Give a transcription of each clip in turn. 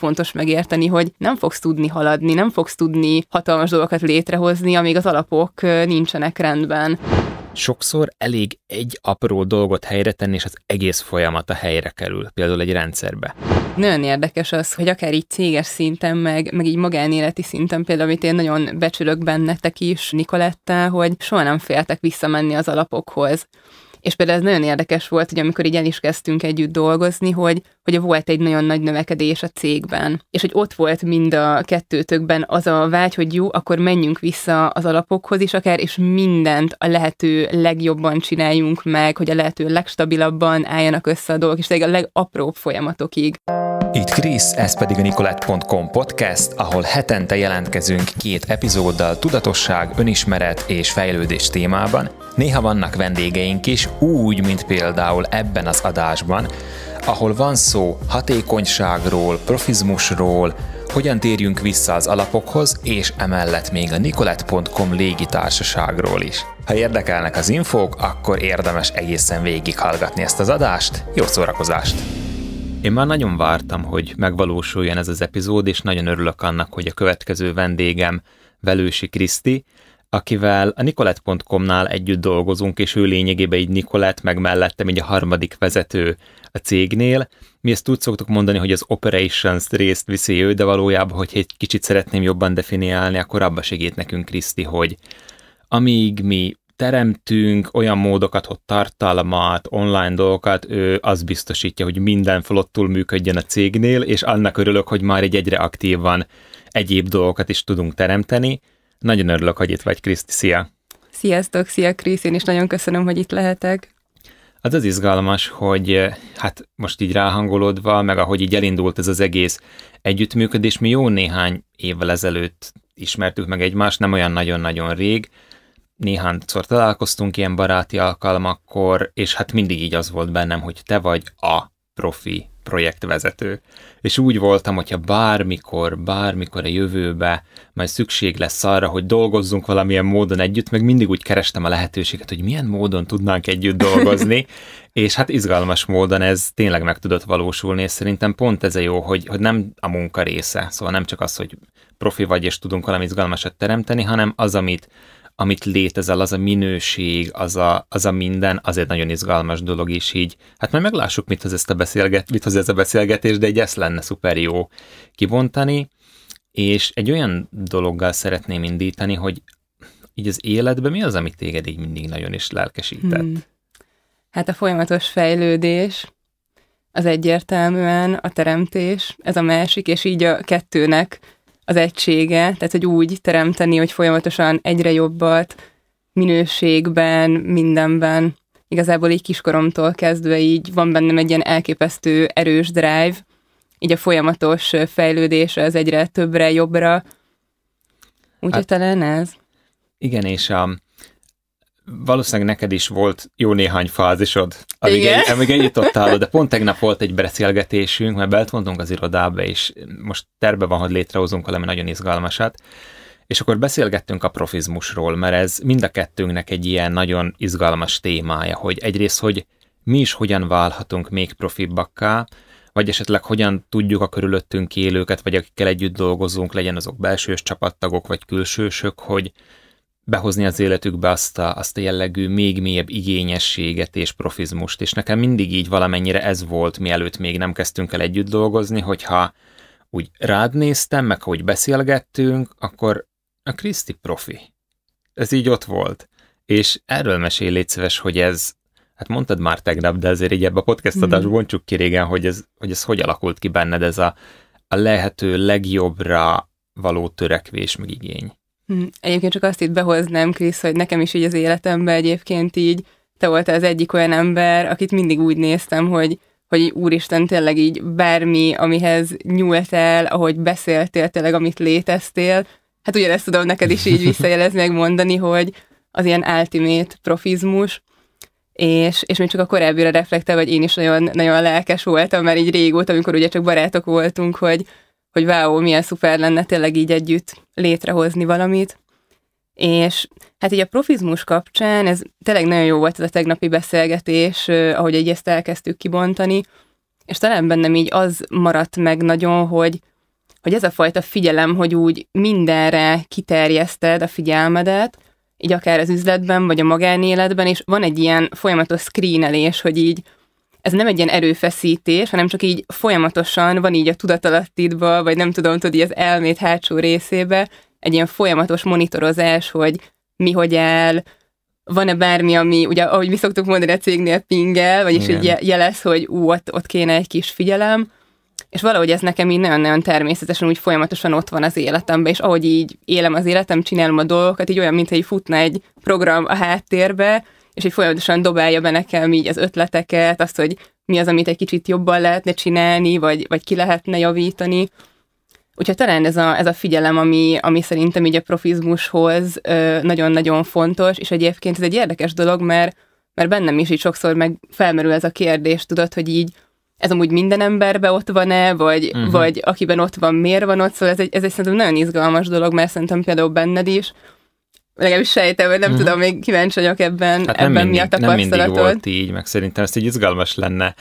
fontos megérteni, hogy nem fogsz tudni haladni, nem fogsz tudni hatalmas dolgokat létrehozni, amíg az alapok nincsenek rendben. Sokszor elég egy apró dolgot helyre tenni, és az egész folyamat a helyre kerül, például egy rendszerbe. Nagyon érdekes az, hogy akár így céges szinten, meg, meg így magánéleti szinten, például amit én nagyon becsülök bennetek is, Nikoletta, hogy soha nem féltek visszamenni az alapokhoz. És például ez nagyon érdekes volt, hogy amikor így el is kezdtünk együtt dolgozni, hogy, hogy volt egy nagyon nagy növekedés a cégben. És hogy ott volt mind a kettőtökben az a vágy, hogy jó, akkor menjünk vissza az alapokhoz is akár, és mindent a lehető legjobban csináljunk meg, hogy a lehető legstabilabban álljanak össze a dolgok, és a legapróbb folyamatokig. Itt Krisz, ez pedig a nikolett.com podcast, ahol hetente jelentkezünk két epizóddal tudatosság, önismeret és fejlődés témában. Néha vannak vendégeink is, úgy, mint például ebben az adásban, ahol van szó hatékonyságról, profizmusról, hogyan térjünk vissza az alapokhoz, és emellett még a nikolett.com légitársaságról is. Ha érdekelnek az infók, akkor érdemes egészen végighallgatni ezt az adást. Jó szórakozást! Én már nagyon vártam, hogy megvalósuljon ez az epizód, és nagyon örülök annak, hogy a következő vendégem Velősi Kriszti, akivel a nikolet.com-nál együtt dolgozunk, és ő lényegében így Nikolet, meg mellettem így a harmadik vezető a cégnél. Mi ezt úgy szoktuk mondani, hogy az operations részt viszi ő, de valójában, hogyha egy kicsit szeretném jobban definiálni, akkor abba segít nekünk Kriszti, hogy amíg mi teremtünk olyan módokat, hogy tartalmat, online dolgokat, ő az biztosítja, hogy minden flottul működjön a cégnél, és annak örülök, hogy már egy egyre aktívan egyéb dolgokat is tudunk teremteni. Nagyon örülök, hogy itt vagy, Kriszti, szia! Sziasztok, szia Krisz, én is nagyon köszönöm, hogy itt lehetek. Az az izgalmas, hogy eh, hát most így ráhangolódva, meg ahogy így elindult ez az egész együttműködés, mi jó néhány évvel ezelőtt ismertük meg egymást, nem olyan nagyon-nagyon rég, néhányszor találkoztunk ilyen baráti alkalmakkor, és hát mindig így az volt bennem, hogy te vagy a profi projektvezető. És úgy voltam, hogyha bármikor, bármikor a jövőbe majd szükség lesz arra, hogy dolgozzunk valamilyen módon együtt, meg mindig úgy kerestem a lehetőséget, hogy milyen módon tudnánk együtt dolgozni, és hát izgalmas módon ez tényleg meg tudott valósulni, és szerintem pont ez a jó, hogy, hogy nem a munka része, szóval nem csak az, hogy profi vagy, és tudunk valami izgalmasat teremteni, hanem az, amit amit létezel, az a minőség, az a, az a minden, az egy nagyon izgalmas dolog is így. Hát majd meglássuk, mit hoz, ezt a beszélget, mit hoz ez a beszélgetés, de egy ezt lenne szuper jó kibontani, és egy olyan dologgal szeretném indítani, hogy így az életben mi az, ami téged így mindig nagyon is lelkesített? Hmm. Hát a folyamatos fejlődés, az egyértelműen a teremtés, ez a másik, és így a kettőnek az egysége, tehát hogy úgy teremteni, hogy folyamatosan egyre jobbat, minőségben, mindenben. Igazából így kiskoromtól kezdve így van bennem egy ilyen elképesztő erős drive, így a folyamatos fejlődés az egyre többre, jobbra. Úgyhogy hát, talán ez. Igen, és a, valószínűleg neked is volt jó néhány fázisod, amíg, Igen? Egy, amíg eljutottál de Pont tegnap volt egy beszélgetésünk, mert beltvontunk az irodába, és most terve van, hogy létrehozunk valami nagyon izgalmasat. És akkor beszélgettünk a profizmusról, mert ez mind a kettőnknek egy ilyen nagyon izgalmas témája, hogy egyrészt, hogy mi is hogyan válhatunk még profibbakká, vagy esetleg hogyan tudjuk a körülöttünk élőket, vagy akikkel együtt dolgozunk, legyen azok belsős csapattagok, vagy külsősök, hogy behozni az életükbe azt a, azt a jellegű még mélyebb igényességet és profizmust, és nekem mindig így valamennyire ez volt, mielőtt még nem kezdtünk el együtt dolgozni, hogyha úgy rád néztem, meg ahogy beszélgettünk, akkor a Kriszti profi. Ez így ott volt. És erről mesél légy szíves, hogy ez, hát mondtad már tegnap, de azért így ebbe a podcast mhm. adásban mm. bontsuk ki régen, hogy ez, hogy ez hogy alakult ki benned ez a, a lehető legjobbra való törekvés meg igény. Hm, egyébként csak azt itt behoznám, Krisz, hogy nekem is így az életemben egyébként így te voltál az egyik olyan ember, akit mindig úgy néztem, hogy, hogy úristen, tényleg így bármi, amihez nyúltál, ahogy beszéltél, tényleg amit léteztél, hát ugyanezt tudom neked is így visszajelezni, megmondani, hogy az ilyen ultimate profizmus, és, és még csak a korábbira reflektál, vagy én is nagyon, nagyon lelkes voltam, mert így régóta, amikor ugye csak barátok voltunk, hogy hogy wow, milyen szuper lenne tényleg így együtt létrehozni valamit. És hát így a profizmus kapcsán, ez tényleg nagyon jó volt ez a tegnapi beszélgetés, ahogy egy ezt elkezdtük kibontani, és talán bennem így az maradt meg nagyon, hogy, hogy ez a fajta figyelem, hogy úgy mindenre kiterjeszted a figyelmedet, így akár az üzletben, vagy a magánéletben, és van egy ilyen folyamatos screenelés, hogy így ez nem egy ilyen erőfeszítés, hanem csak így folyamatosan van így a tudatalattidba, vagy nem tudom, tudod, így az elmét hátsó részébe egy ilyen folyamatos monitorozás, hogy mi hogy áll, van-e bármi, ami, ugye, ahogy mi szoktuk mondani, a cégnél pingel, vagyis Igen. így jelez, hogy ú, ott, ott kéne egy kis figyelem, és valahogy ez nekem így nagyon-nagyon természetesen úgy folyamatosan ott van az életemben, és ahogy így élem az életem, csinálom a dolgokat, így olyan, mintha egy futna egy program a háttérbe, és így folyamatosan dobálja be nekem így az ötleteket, azt, hogy mi az, amit egy kicsit jobban lehetne csinálni, vagy, vagy ki lehetne javítani. Úgyhogy talán ez a, ez a figyelem, ami, ami szerintem így a profizmushoz nagyon-nagyon fontos, és egyébként ez egy érdekes dolog, mert, mert bennem is így sokszor meg felmerül ez a kérdés, tudod, hogy így ez amúgy minden emberben ott van-e, vagy, uh-huh. vagy akiben ott van, miért van ott, szóval ez egy, ez egy szerintem nagyon izgalmas dolog, mert szerintem például benned is, legalábbis sejtem, vagy nem uh-huh. tudom, még kíváncsi vagyok ebben, hát ebben mindig, mi a tapasztalatod. Nem mindig volt így, meg szerintem ez így izgalmas lenne.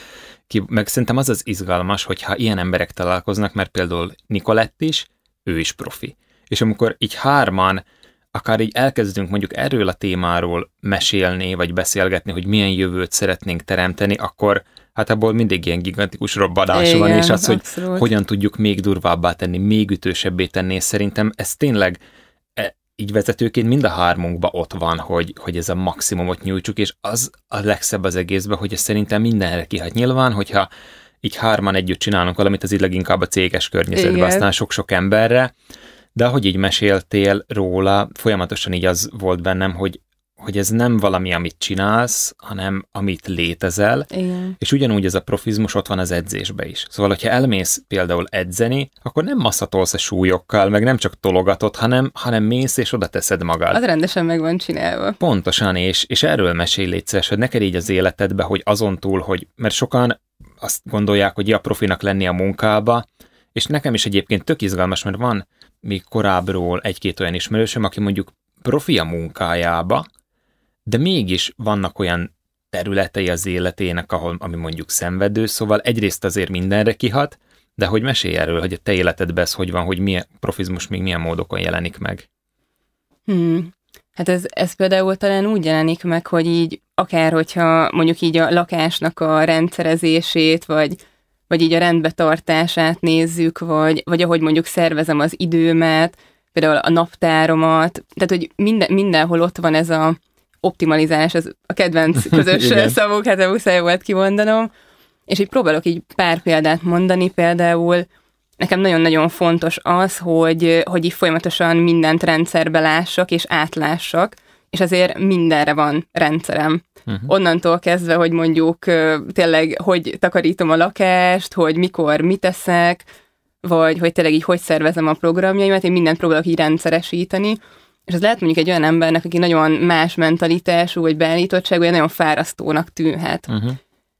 Ki, meg szerintem az az izgalmas, hogyha ilyen emberek találkoznak, mert például Nikolett is, ő is profi. És amikor így hárman akár így elkezdünk mondjuk erről a témáról mesélni, vagy beszélgetni, hogy milyen jövőt szeretnénk teremteni, akkor hát abból mindig ilyen gigantikus robbanás Igen, van, és az, hogy abszolút. hogyan tudjuk még durvábbá tenni, még ütősebbé tenni, és szerintem ez tényleg így vezetőként mind a hármunkba ott van, hogy, hogy ez a maximumot nyújtsuk, és az a legszebb az egészben, hogy ez szerintem mindenre kihat. Nyilván, hogyha így hárman együtt csinálunk valamit, az így leginkább a céges környezetben, Igen. aztán sok-sok emberre, de ahogy így meséltél róla, folyamatosan így az volt bennem, hogy hogy ez nem valami, amit csinálsz, hanem amit létezel, Igen. és ugyanúgy ez a profizmus ott van az edzésbe is. Szóval, hogyha elmész például edzeni, akkor nem masszatolsz a súlyokkal, meg nem csak tologatod, hanem, hanem mész és oda teszed magad. Az rendesen meg van csinálva. Pontosan, és, és erről mesél légy szíves, hogy neked így az életedbe, hogy azon túl, hogy, mert sokan azt gondolják, hogy ja, profinak lenni a munkába, és nekem is egyébként tök izgalmas, mert van még korábbról egy-két olyan ismerősöm, aki mondjuk profi a munkájába, de mégis vannak olyan területei az életének, ahol, ami mondjuk szenvedő, szóval egyrészt azért mindenre kihat, de hogy mesélj erről, hogy a te életedben ez hogy van, hogy milyen profizmus még milyen módokon jelenik meg? Hmm. Hát ez, ez például talán úgy jelenik meg, hogy így akár, hogyha mondjuk így a lakásnak a rendszerezését, vagy, vagy így a rendbetartását nézzük, vagy, vagy ahogy mondjuk szervezem az időmet, például a naptáromat, tehát hogy minden, mindenhol ott van ez a, optimalizálás az a kedvenc közös szavuk, hát a muszáj volt kimondanom. És így próbálok így pár példát mondani, például nekem nagyon-nagyon fontos az, hogy, hogy így folyamatosan mindent rendszerbe lássak és átlássak, és azért mindenre van rendszerem. Uh-huh. Onnantól kezdve, hogy mondjuk tényleg, hogy takarítom a lakást, hogy mikor mit teszek, vagy hogy tényleg így hogy szervezem a programjaimat, én mindent próbálok így rendszeresíteni, és ez lehet mondjuk egy olyan embernek, aki nagyon más mentalitású, vagy beállítottságú, vagy nagyon fárasztónak tűnhet. Uh-huh.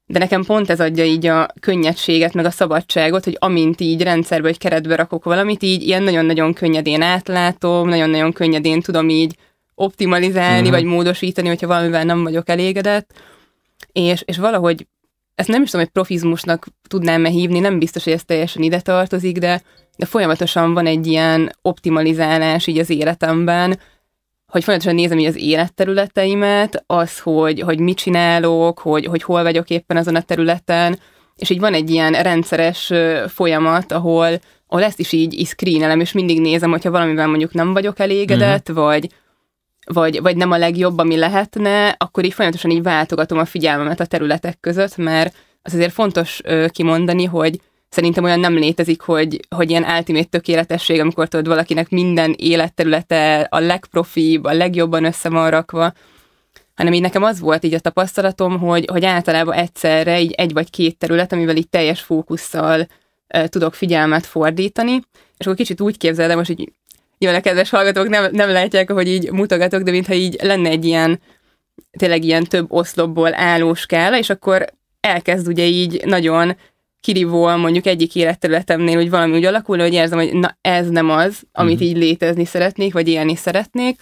De nekem pont ez adja így a könnyedséget, meg a szabadságot, hogy amint így rendszerbe, vagy keretbe rakok valamit, így ilyen nagyon-nagyon könnyedén átlátom, nagyon-nagyon könnyedén tudom így optimalizálni, uh-huh. vagy módosítani, hogyha valamivel nem vagyok elégedett. És, és valahogy ezt nem is tudom, hogy profizmusnak tudnám-e hívni, nem biztos, hogy ez teljesen ide tartozik, de, de folyamatosan van egy ilyen optimalizálás így az életemben, hogy folyamatosan nézem így az életterületeimet, az, hogy, hogy mit csinálok, hogy, hogy hol vagyok éppen azon a területen, és így van egy ilyen rendszeres folyamat, ahol, ahol ezt is így, így screenelem, és mindig nézem, hogyha valamivel mondjuk nem vagyok elégedett, uh-huh. vagy vagy, vagy nem a legjobb, ami lehetne, akkor így folyamatosan így váltogatom a figyelmemet a területek között, mert az azért fontos ö, kimondani, hogy szerintem olyan nem létezik, hogy, hogy ilyen ultimate tökéletesség, amikor tudod valakinek minden életterülete a legprofibb, a legjobban össze van rakva, hanem így nekem az volt így a tapasztalatom, hogy, hogy általában egyszerre így egy vagy két terület, amivel így teljes fókusszal tudok figyelmet fordítani, és akkor kicsit úgy képzeldem, most így nyilván a kedves hallgatók nem, nem látják, hogy így mutogatok, de mintha így lenne egy ilyen, tényleg ilyen több oszlopból álló skála, és akkor elkezd ugye így nagyon kirívóan mondjuk egyik életterületemnél, hogy valami úgy alakul, hogy érzem, hogy na ez nem az, amit uh-huh. így létezni szeretnék, vagy élni szeretnék,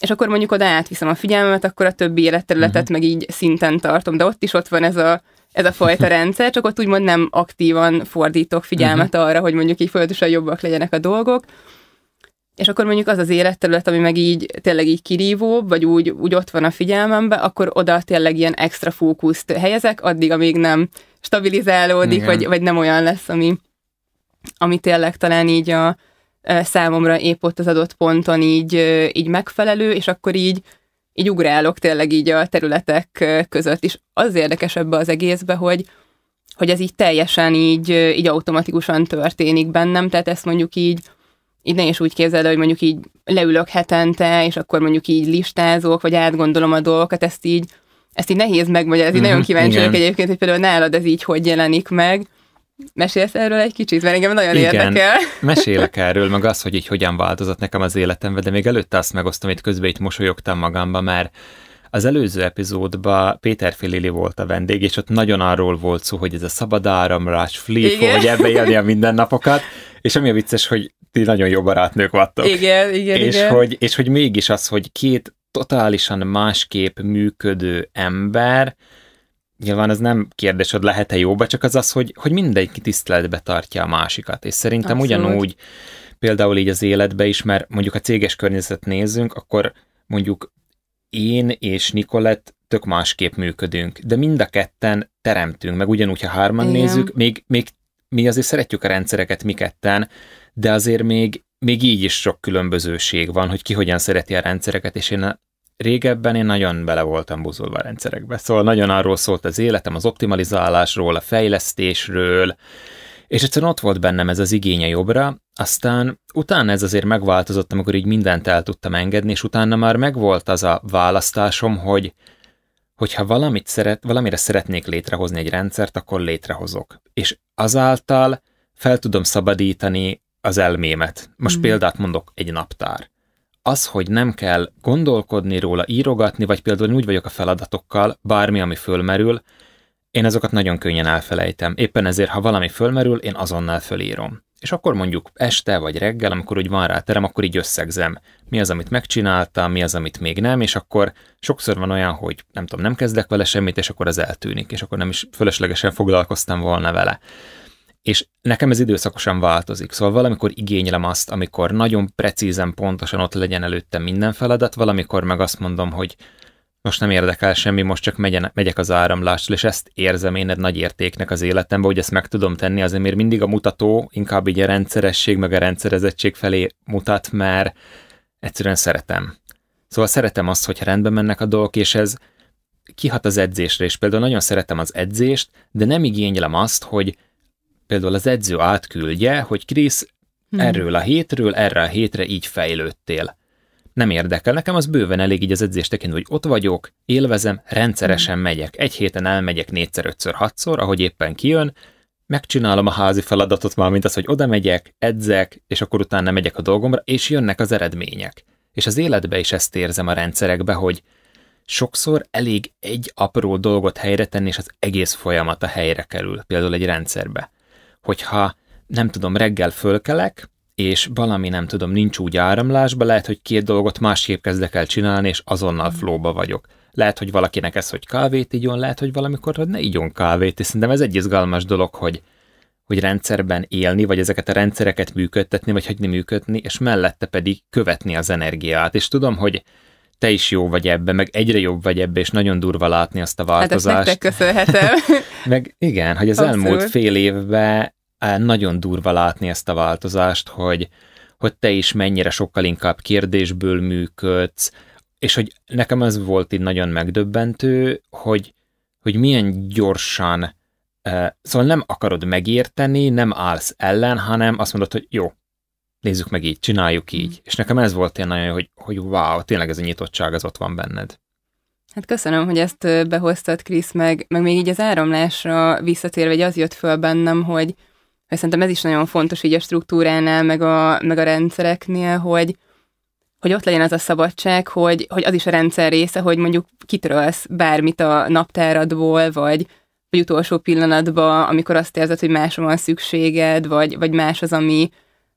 és akkor mondjuk oda átviszem a figyelmemet, akkor a többi életterületet uh-huh. meg így szinten tartom, de ott is ott van ez a, ez a fajta rendszer, csak ott úgymond nem aktívan fordítok figyelmet uh-huh. arra, hogy mondjuk így folyamatosan jobbak legyenek a dolgok, és akkor mondjuk az az életterület, ami meg így tényleg így kirívóbb, vagy úgy, úgy ott van a figyelmembe, akkor oda tényleg ilyen extra fókuszt helyezek, addig, amíg nem stabilizálódik, Igen. vagy, vagy nem olyan lesz, ami, ami tényleg talán így a számomra épp ott az adott ponton így, így megfelelő, és akkor így, így ugrálok tényleg így a területek között. És az érdekes ebbe az egészbe, hogy, hogy ez így teljesen így, így automatikusan történik bennem, tehát ezt mondjuk így így ne is úgy képzeld, hogy mondjuk így leülök hetente, és akkor mondjuk így listázok, vagy átgondolom a dolgokat, ezt így, ezt így nehéz megmagyarázni. Mm-hmm, nagyon mhm, kíváncsi vagyok egyébként, hogy például nálad ez így hogy jelenik meg. Mesélsz erről egy kicsit, mert engem nagyon Igen, érdekel. mesélek erről, meg az, hogy így hogyan változott nekem az életembe, de még előtte azt megosztom, itt közben itt mosolyogtam magamba, mert az előző epizódban Péter Filili volt a vendég, és ott nagyon arról volt szó, hogy ez a szabadáramlás, flip, hogy ebbe élni a mindennapokat, és ami a vicces, hogy ti nagyon jó barátnők vattok. Igen, igen, és igen. Hogy, és hogy mégis az, hogy két totálisan másképp működő ember, nyilván ez nem kérdés, hogy lehet-e jóba, csak az az, hogy, hogy mindenki tiszteletbe tartja a másikat, és szerintem Abszolút. ugyanúgy például így az életbe is, mert mondjuk a céges környezet nézzünk, akkor mondjuk én és Nikolett tök másképp működünk, de mind a ketten teremtünk, meg ugyanúgy, ha hárman Igen. nézzük, még, még mi azért szeretjük a rendszereket mi ketten, de azért még, még így is sok különbözőség van, hogy ki hogyan szereti a rendszereket, és én a, régebben én nagyon bele voltam buzulva a rendszerekbe. Szóval nagyon arról szólt az életem, az optimalizálásról, a fejlesztésről, és egyszerűen ott volt bennem ez az igénye jobbra, aztán utána ez azért megváltozott, amikor így mindent el tudtam engedni, és utána már megvolt az a választásom, hogy hogyha valamit szeret, valamire szeretnék létrehozni egy rendszert, akkor létrehozok. És azáltal fel tudom szabadítani az elmémet. Most mm. példát mondok, egy naptár. Az, hogy nem kell gondolkodni róla, írogatni, vagy például úgy vagyok a feladatokkal, bármi, ami fölmerül, én azokat nagyon könnyen elfelejtem. Éppen ezért, ha valami fölmerül, én azonnal fölírom. És akkor mondjuk este vagy reggel, amikor úgy van rá terem, akkor így összegzem. Mi az, amit megcsináltam, mi az, amit még nem, és akkor sokszor van olyan, hogy nem tudom, nem kezdek vele semmit, és akkor az eltűnik, és akkor nem is fölöslegesen foglalkoztam volna vele és nekem ez időszakosan változik. Szóval valamikor igénylem azt, amikor nagyon precízen, pontosan ott legyen előtte minden feladat, valamikor meg azt mondom, hogy most nem érdekel semmi, most csak megyen, megyek az áramlással, és ezt érzem én egy nagy értéknek az életemben, hogy ezt meg tudom tenni, azért mert mindig a mutató inkább így a rendszeresség, meg a rendszerezettség felé mutat, mert egyszerűen szeretem. Szóval szeretem azt, hogy rendben mennek a dolgok, és ez kihat az edzésre, és például nagyon szeretem az edzést, de nem igényelem azt, hogy például az edző átküldje, hogy Krisz, hmm. erről a hétről erre a hétre így fejlődtél. Nem érdekel, nekem az bőven elég így az edzést tekintve, hogy ott vagyok, élvezem, rendszeresen hmm. megyek. Egy héten elmegyek négyszer, ötször, hatszor, ahogy éppen kijön, megcsinálom a házi feladatot már, mint az, hogy oda megyek, edzek, és akkor utána megyek a dolgomra, és jönnek az eredmények. És az életbe is ezt érzem a rendszerekbe, hogy sokszor elég egy apró dolgot helyre tenni, és az egész folyamat a helyre kerül, például egy rendszerbe hogyha nem tudom, reggel fölkelek, és valami nem tudom, nincs úgy áramlásba, lehet, hogy két dolgot másképp kezdek el csinálni, és azonnal mm. flóba vagyok. Lehet, hogy valakinek ez, hogy kávét igyon, lehet, hogy valamikor ne igyon kávét, és szerintem ez egy izgalmas dolog, hogy, hogy rendszerben élni, vagy ezeket a rendszereket működtetni, vagy hagyni működni, és mellette pedig követni az energiát. És tudom, hogy te is jó vagy ebbe, meg egyre jobb vagy ebbe, és nagyon durva látni azt a változást. Hát ezt köszönhetem. meg igen, hogy az Abszolút. elmúlt fél évben nagyon durva látni ezt a változást, hogy, hogy te is mennyire sokkal inkább kérdésből működsz, és hogy nekem ez volt itt nagyon megdöbbentő, hogy, hogy milyen gyorsan, szóval nem akarod megérteni, nem állsz ellen, hanem azt mondod, hogy jó, nézzük meg így, csináljuk mhm. így. Mm. És nekem ez volt ilyen nagyon jó, hogy, hogy wow, tényleg ez a nyitottság, az ott van benned. Hát köszönöm, hogy ezt behoztad, Krisz, meg, meg még így az áramlásra visszatérve, hogy az jött föl bennem, hogy, hogy szerintem ez is nagyon fontos így a struktúránál, meg a, meg a rendszereknél, hogy, hogy ott legyen az a szabadság, hogy, hogy az is a rendszer része, hogy mondjuk kitörölsz bármit a naptáradból, vagy, vagy utolsó pillanatban, amikor azt érzed, hogy másra van szükséged, vagy, vagy más az, ami,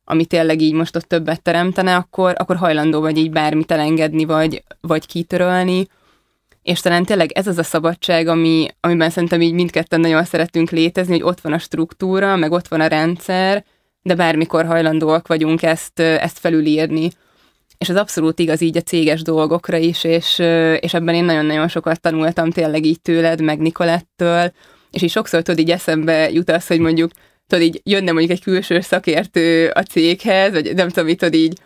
ami tényleg így most ott többet teremtene, akkor, akkor hajlandó vagy így bármit elengedni, vagy, vagy kitörölni, és talán tényleg ez az a szabadság, ami, amiben szerintem így mindketten nagyon szeretünk létezni, hogy ott van a struktúra, meg ott van a rendszer, de bármikor hajlandóak vagyunk ezt, ezt felülírni. És ez abszolút igaz így a céges dolgokra is, és, és ebben én nagyon-nagyon sokat tanultam tényleg így tőled, meg Nikolettől, és így sokszor tudod így eszembe jut az, hogy mondjuk tudod így jönne mondjuk egy külső szakértő a céghez, vagy nem tudom, így, tudod így,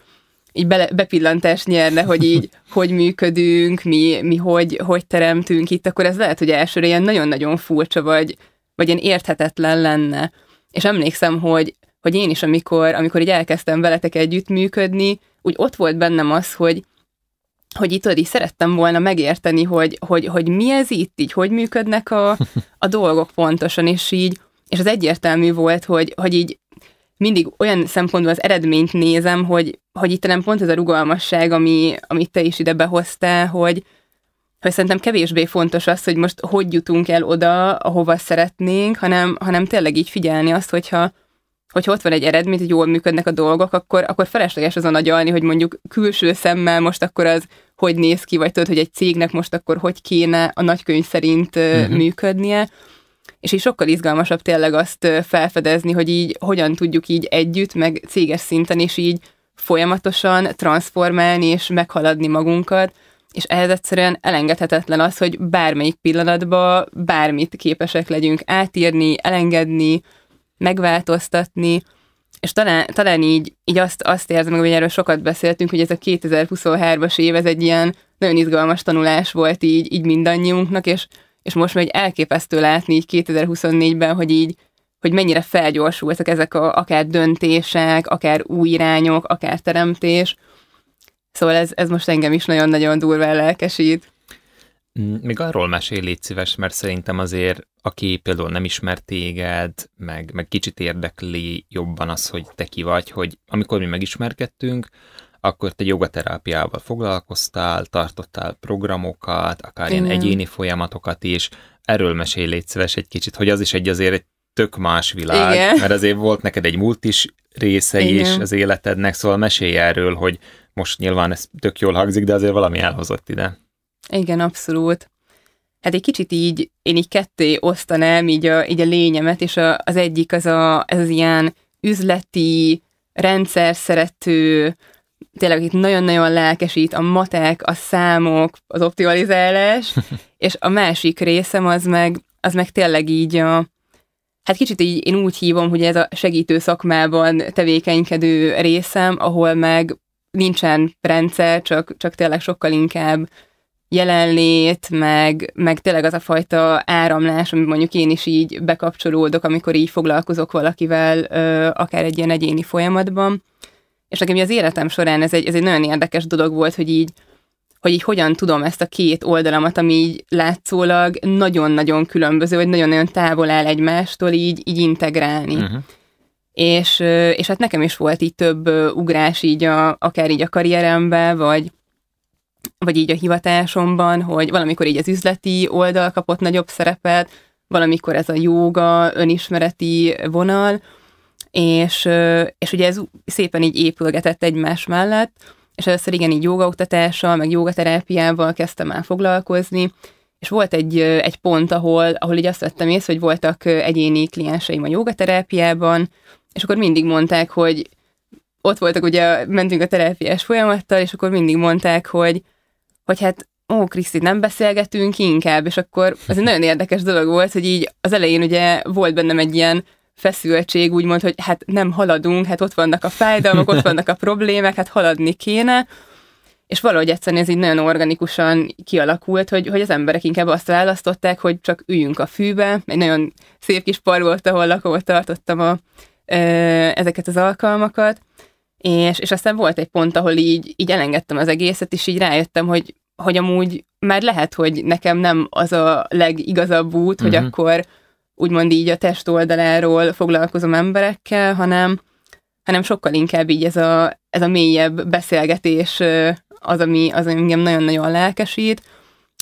így bele, bepillantást nyerne, hogy így hogy működünk, mi, mi hogy, hogy teremtünk itt, akkor ez lehet, hogy elsőre ilyen nagyon-nagyon furcsa, vagy, vagy ilyen érthetetlen lenne. És emlékszem, hogy, hogy én is, amikor, amikor így elkezdtem veletek együttműködni, úgy ott volt bennem az, hogy, hogy itt így szerettem volna megérteni, hogy, hogy, hogy mi ez itt, így hogy működnek a, a dolgok pontosan, és így és az egyértelmű volt, hogy, hogy így mindig olyan szempontból az eredményt nézem, hogy, hogy itt nem pont ez a rugalmasság, ami, amit te is ide behoztál, hogy, hogy szerintem kevésbé fontos az, hogy most hogy jutunk el oda, ahova szeretnénk, hanem, hanem tényleg így figyelni azt, hogyha, hogy ott van egy eredmény, hogy jól működnek a dolgok, akkor, akkor felesleges azon agyalni, hogy mondjuk külső szemmel most akkor az hogy néz ki, vagy tudod, hogy egy cégnek most akkor hogy kéne a nagykönyv szerint uh-huh. működnie, és így sokkal izgalmasabb tényleg azt felfedezni, hogy így hogyan tudjuk így együtt, meg céges szinten is így folyamatosan transformálni és meghaladni magunkat, és ehhez egyszerűen elengedhetetlen az, hogy bármelyik pillanatban bármit képesek legyünk átírni, elengedni, megváltoztatni, és talán, talán így, így azt, azt érzem, hogy erről sokat beszéltünk, hogy ez a 2023-as év, ez egy ilyen nagyon izgalmas tanulás volt így, így mindannyiunknak, és és most meg elképesztő látni így 2024-ben, hogy így hogy mennyire felgyorsultak ezek a, akár döntések, akár új irányok, akár teremtés. Szóval ez, ez most engem is nagyon-nagyon durva lelkesít. Mm, még arról mesél, légy szíves, mert szerintem azért, aki például nem ismer téged, meg, meg kicsit érdekli jobban az, hogy te ki vagy, hogy amikor mi megismerkedtünk, akkor te jogaterápiával foglalkoztál, tartottál programokat, akár Igen. ilyen egyéni folyamatokat is. Erről mesélj, légy szíves egy kicsit, hogy az is egy azért egy tök más világ, Igen. mert azért volt neked egy múlt is része Igen. is az életednek, szóval mesélj erről, hogy most nyilván ez tök jól hangzik, de azért valami elhozott ide. Igen, abszolút. Hát egy kicsit így, én így ketté osztanám így a, így a lényemet, és a, az egyik az a, ez az ilyen üzleti, rendszer szerető, tényleg itt nagyon-nagyon lelkesít a matek, a számok, az optimalizálás, és a másik részem az meg, az meg tényleg így a, hát kicsit így én úgy hívom, hogy ez a segítő szakmában tevékenykedő részem, ahol meg nincsen rendszer, csak, csak tényleg sokkal inkább jelenlét, meg, meg tényleg az a fajta áramlás, amit mondjuk én is így bekapcsolódok, amikor így foglalkozok valakivel, akár egy ilyen egyéni folyamatban és nekem az életem során ez egy, ez egy nagyon érdekes dolog volt, hogy így, hogy így hogyan tudom ezt a két oldalamat, ami így látszólag nagyon-nagyon különböző, vagy nagyon-nagyon távol áll egymástól, így, így integrálni. Uh-huh. És, és hát nekem is volt így több ugrás így a, akár így a karrierembe, vagy, vagy így a hivatásomban, hogy valamikor így az üzleti oldal kapott nagyobb szerepet, valamikor ez a jóga, önismereti vonal, és, és ugye ez szépen így épülgetett egymás mellett, és először igen, így jogaoktatással, meg jogaterápiával kezdtem el foglalkozni, és volt egy, egy pont, ahol, ahol így azt vettem észre, hogy voltak egyéni klienseim a jogaterápiában, és akkor mindig mondták, hogy ott voltak, ugye mentünk a terápiás folyamattal, és akkor mindig mondták, hogy, hogy hát ó, Kriszti, nem beszélgetünk inkább, és akkor ez egy nagyon érdekes dolog volt, hogy így az elején ugye volt bennem egy ilyen feszültség, úgymond, hogy hát nem haladunk, hát ott vannak a fájdalmak, ott vannak a problémák, hát haladni kéne. És valahogy egyszerűen ez így nagyon organikusan kialakult, hogy, hogy az emberek inkább azt választották, hogy csak üljünk a fűbe. Egy nagyon szép kis par volt, ahol lakom, tartottam a, ezeket az alkalmakat. És, és aztán volt egy pont, ahol így, így elengedtem az egészet, és így rájöttem, hogy, hogy amúgy már lehet, hogy nekem nem az a legigazabb út, uh-huh. hogy mhm. akkor úgymond így a test oldaláról foglalkozom emberekkel, hanem, hanem sokkal inkább így ez a, ez a mélyebb beszélgetés az, ami, az, ami engem nagyon-nagyon lelkesít,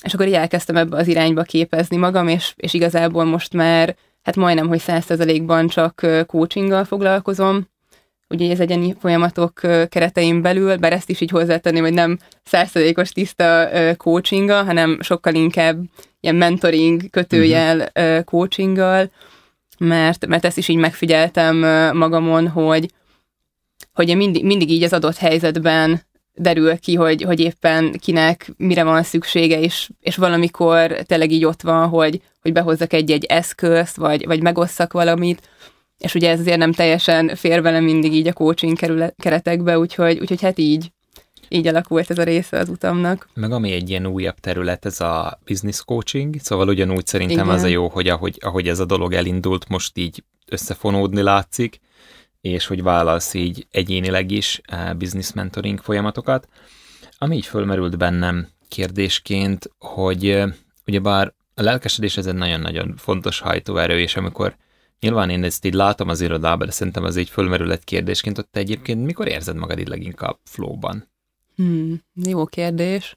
és akkor így elkezdtem ebbe az irányba képezni magam, és, és igazából most már hát majdnem, hogy 100 csak coachinggal foglalkozom, ugye az egyeni folyamatok keretein belül, bár ezt is így hozzátenném, hogy nem százszerékos tiszta coachinga, hanem sokkal inkább ilyen mentoring kötőjel uh-huh. coachinggal, mert, mert ezt is így megfigyeltem magamon, hogy, hogy mindig, mindig így az adott helyzetben derül ki, hogy, hogy éppen kinek mire van szüksége, és, és valamikor tényleg így ott van, hogy, hogy behozzak egy-egy eszközt, vagy, vagy megosszak valamit, és ugye ez azért nem teljesen fér vele mindig így a coaching kerület, keretekbe, úgyhogy, úgyhogy hát így, így alakult ez a része az utamnak. Meg ami egy ilyen újabb terület, ez a business coaching, szóval ugyanúgy szerintem Igen. az a jó, hogy ahogy, ahogy ez a dolog elindult, most így összefonódni látszik, és hogy válasz így egyénileg is eh, business mentoring folyamatokat. Ami így fölmerült bennem kérdésként, hogy eh, ugyebár a lelkesedés ez egy nagyon-nagyon fontos hajtóerő, és amikor Nyilván én ezt így látom az irodában, de szerintem ez így fölmerül egy kérdésként, hogy te egyébként mikor érzed magad így leginkább flóban? Hmm, jó kérdés.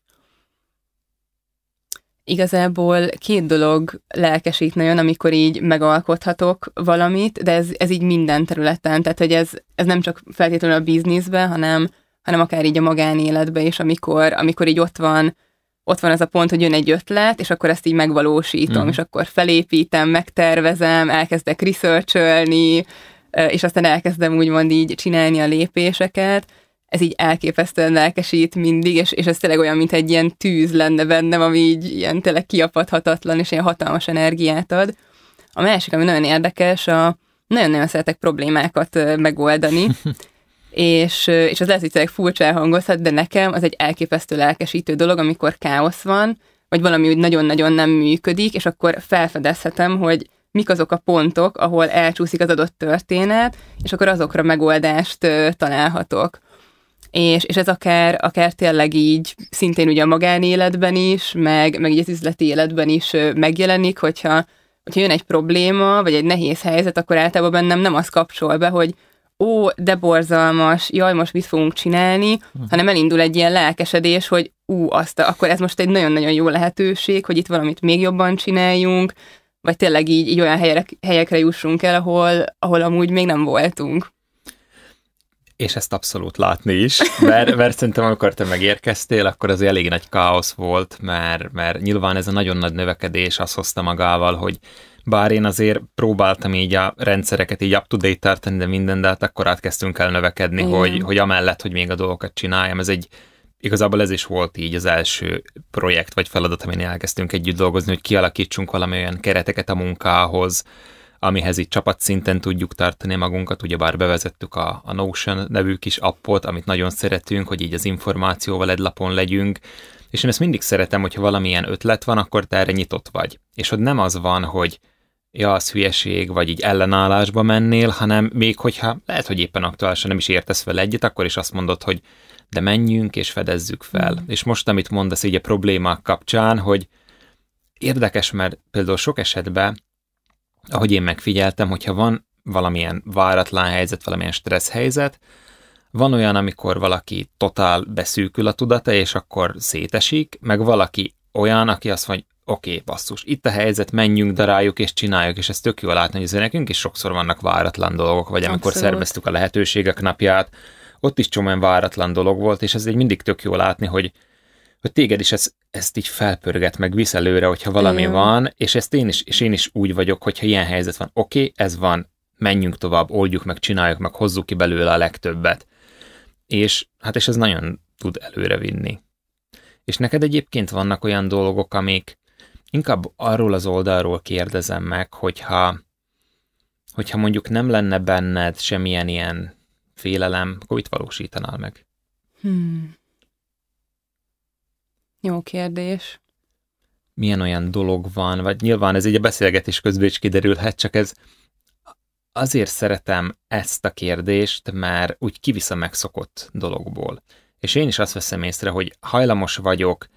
Igazából két dolog lelkesít nagyon, amikor így megalkothatok valamit, de ez, ez így minden területen, tehát hogy ez, ez nem csak feltétlenül a bizniszben, hanem, hanem akár így a magánéletben is, amikor, amikor így ott van ott van ez a pont, hogy jön egy ötlet, és akkor ezt így megvalósítom, mm. és akkor felépítem, megtervezem, elkezdek researcholni, és aztán elkezdem úgymond így csinálni a lépéseket. Ez így elképesztően lelkesít mindig, és, és ez tényleg olyan, mint egy ilyen tűz lenne bennem, ami így ilyen tényleg kiapadhatatlan, és ilyen hatalmas energiát ad. A másik, ami nagyon érdekes, a nagyon-nagyon szeretek problémákat megoldani, és, és az lehet, hogy tényleg furcsa elhangozhat, de nekem az egy elképesztő lelkesítő dolog, amikor káosz van, vagy valami úgy nagyon-nagyon nem működik, és akkor felfedezhetem, hogy mik azok a pontok, ahol elcsúszik az adott történet, és akkor azokra megoldást találhatok. És, és ez akár, akár tényleg így szintén ugye a magánéletben is, meg, meg így az üzleti életben is megjelenik, hogyha, hogyha jön egy probléma, vagy egy nehéz helyzet, akkor általában bennem nem az kapcsol be, hogy ó, de borzalmas, jaj, most mit fogunk csinálni, hm. hanem elindul egy ilyen lelkesedés, hogy ú, azt, akkor ez most egy nagyon-nagyon jó lehetőség, hogy itt valamit még jobban csináljunk, vagy tényleg így, így olyan helyre, helyekre jussunk el, ahol, ahol amúgy még nem voltunk. És ezt abszolút látni is, mert, mert szerintem amikor te megérkeztél, akkor az elég nagy káosz volt, mert, mert nyilván ez a nagyon nagy növekedés azt hozta magával, hogy bár én azért próbáltam így a rendszereket így up-to-date tartani, de minden, de hát akkor átkezdtünk el növekedni, Igen. hogy, hogy amellett, hogy még a dolgokat csináljam, ez egy igazából ez is volt így az első projekt vagy feladat, amin elkezdtünk együtt dolgozni, hogy kialakítsunk valami olyan kereteket a munkához, amihez itt csapatszinten tudjuk tartani magunkat, ugyebár bevezettük a, a Notion nevű kis appot, amit nagyon szeretünk, hogy így az információval egy lapon legyünk, és én ezt mindig szeretem, hogyha valamilyen ötlet van, akkor te erre nyitott vagy. És hogy nem az van, hogy ja, az hülyeség, vagy így ellenállásba mennél, hanem még hogyha lehet, hogy éppen aktuálisan nem is értesz vele egyet, akkor is azt mondod, hogy de menjünk és fedezzük fel. Mm. És most, amit mondasz így a problémák kapcsán, hogy érdekes, mert például sok esetben, ahogy én megfigyeltem, hogyha van valamilyen váratlan helyzet, valamilyen stressz helyzet, van olyan, amikor valaki totál beszűkül a tudata, és akkor szétesik, meg valaki olyan, aki azt mondja, oké, okay, basszus, itt a helyzet, menjünk, daráljuk és csináljuk, és ez tök jó látni, hogy azért nekünk is sokszor vannak váratlan dolgok, vagy amikor Abszolút. szerveztük a lehetőségek napját, ott is csomóan váratlan dolog volt, és ez egy mindig tök jó látni, hogy, hogy téged is ez, ezt így felpörget, meg visz előre, hogyha valami Igen. van, és ezt én is, és én is úgy vagyok, hogyha ilyen helyzet van, oké, okay, ez van, menjünk tovább, oldjuk meg, csináljuk meg, hozzuk ki belőle a legtöbbet. És hát és ez nagyon tud előre vinni. És neked egyébként vannak olyan dolgok, amik, inkább arról az oldalról kérdezem meg, hogyha, hogyha mondjuk nem lenne benned semmilyen ilyen félelem, akkor mit valósítanál meg? Hmm. Jó kérdés. Milyen olyan dolog van, vagy nyilván ez így a beszélgetés közben is kiderülhet, csak ez azért szeretem ezt a kérdést, mert úgy kivisz a megszokott dologból. És én is azt veszem észre, hogy hajlamos vagyok